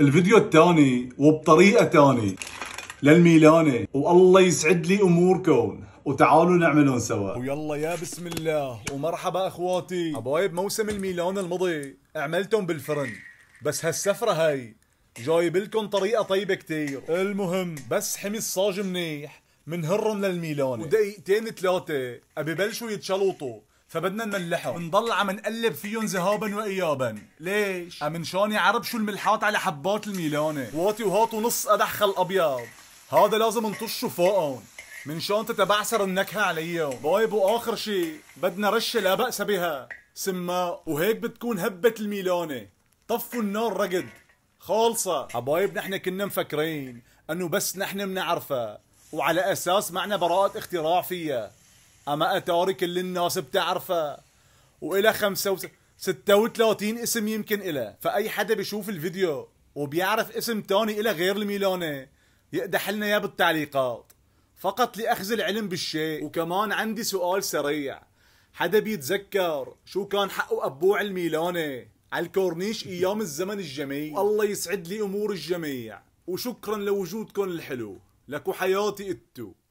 الفيديو الثاني وبطريقه ثانيه للميلاني والله يسعد لي اموركم وتعالوا نعملهم سوا ويلا يا بسم الله ومرحبا اخواتي حبايب موسم الميلان المضي عملتهم بالفرن بس هالسفره هاي جايب لكم طريقه طيبه كتير المهم بس حمي الصاج منيح منهرهم للميلان ودقيقتين ثلاثه ابي بلشوا يتشلطوا فبدنا نملحه نضل عم نقلب فيهم ذهابا وايابا ليش من شان يعربشوا الملحات على حبات الميلانه واطي وهاتوا نص قدح الابيض هذا لازم نطشه فوقهم من شان تتبعثر النكهه عليهم طيب واخر شيء بدنا رشه لا باس بها سماء وهيك بتكون هبه الميلانه طفوا النار رقد خالصة حبايب نحن كنا مفكرين انه بس نحن منعرفها وعلى اساس معنا براءة اختراع فيها اما اتاري كل الناس بتعرفه والى 36 اسم يمكن إله فاي حدا بيشوف الفيديو وبيعرف اسم تاني إله غير الميلاني يقدح لنا اياه بالتعليقات فقط لاخذ العلم بالشيء وكمان عندي سؤال سريع حدا بيتذكر شو كان حقه ابوع الميلاني على الكورنيش ايام الزمن الجميل الله يسعد لي امور الجميع وشكرا لوجودكم الحلو لكو حياتي اتو